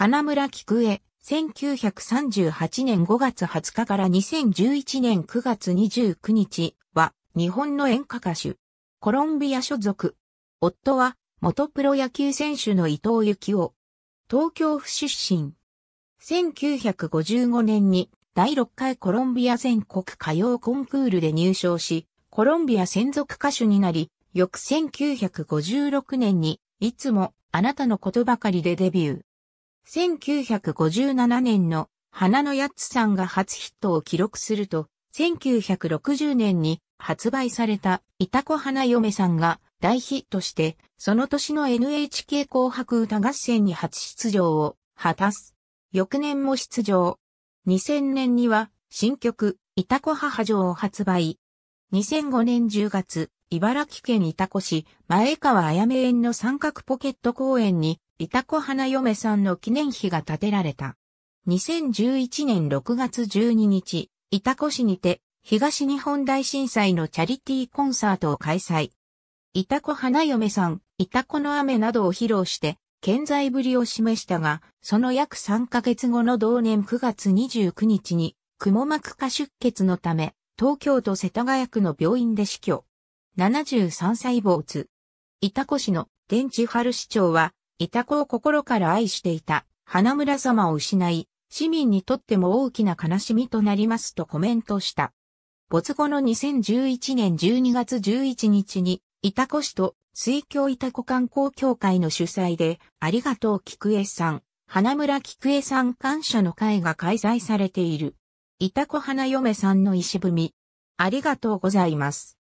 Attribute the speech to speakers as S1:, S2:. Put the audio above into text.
S1: 花村菊江、1938年5月20日から
S2: 2011年9月29日は日本の演歌歌手。コロンビア所属。夫は元プロ野球選手の伊藤幸雄。東京府出身。1955年に第6回コロンビア全国歌謡コンクールで入賞し、コロンビア専属歌手になり、翌1956年にいつもあなたのことばかりでデビュー。1957年の花のやつさんが初ヒットを記録すると、1960年に発売されたいたこ花嫁さんが大ヒットして、その年の NHK 紅白歌合戦に初出場を果たす。翌年も出場。2000年には新曲、いたこ母女を発売。2005年10月、茨城県いたこ市、前川あやめ園の三角ポケット公園にいたこ花嫁さんの記念碑が建てられた。2011年6月12日、いたこ市にて、東日本大震災のチャリティーコンサートを開催。いたこ花嫁さん、いたこの雨などを披露して、健在ぶりを示したが、その約3ヶ月後の同年9月29日に、蜘も膜下出血のため、東京都世田谷区の病院で死去。73歳坊主。いたこ市の電池春市長は、イタコを心から愛していた花村様を失い、市民にとっても大きな悲しみとなりますとコメントした。没後の2011年12月11日に、イタコ市と水郷イタコ観光協会の主催で、ありがとう菊江さん、花村菊江さん感謝の会が開催されている。イタコ花
S1: 嫁さんの石踏み、ありがとうございます。